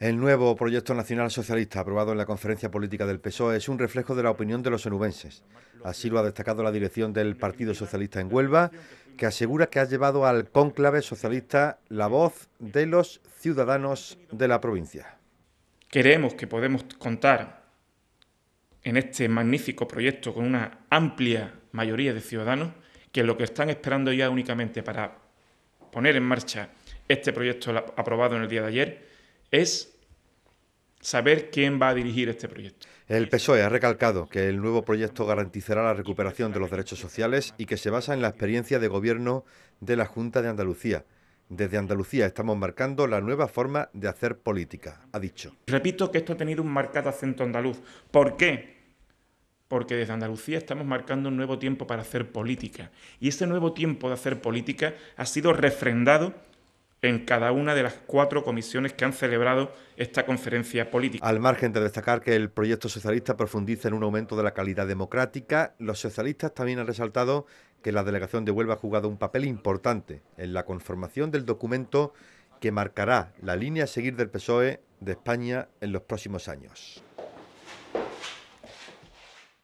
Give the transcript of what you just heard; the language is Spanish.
El nuevo proyecto nacional socialista aprobado en la conferencia política del PSOE es un reflejo de la opinión de los senubenses. Así lo ha destacado la dirección del Partido Socialista en Huelva, que asegura que ha llevado al cónclave socialista la voz de los ciudadanos de la provincia. Creemos que podemos contar en este magnífico proyecto con una amplia mayoría de ciudadanos que lo que están esperando ya únicamente para poner en marcha este proyecto aprobado en el día de ayer es saber quién va a dirigir este proyecto. El PSOE ha recalcado que el nuevo proyecto garantizará la recuperación de los derechos sociales y que se basa en la experiencia de gobierno de la Junta de Andalucía. Desde Andalucía estamos marcando la nueva forma de hacer política, ha dicho. Repito que esto ha tenido un marcado acento andaluz. ¿Por qué? Porque desde Andalucía estamos marcando un nuevo tiempo para hacer política. Y ese nuevo tiempo de hacer política ha sido refrendado en cada una de las cuatro comisiones que han celebrado esta conferencia política. Al margen de destacar que el proyecto socialista profundiza en un aumento de la calidad democrática, los socialistas también han resaltado que la delegación de Huelva ha jugado un papel importante en la conformación del documento que marcará la línea a seguir del PSOE de España en los próximos años.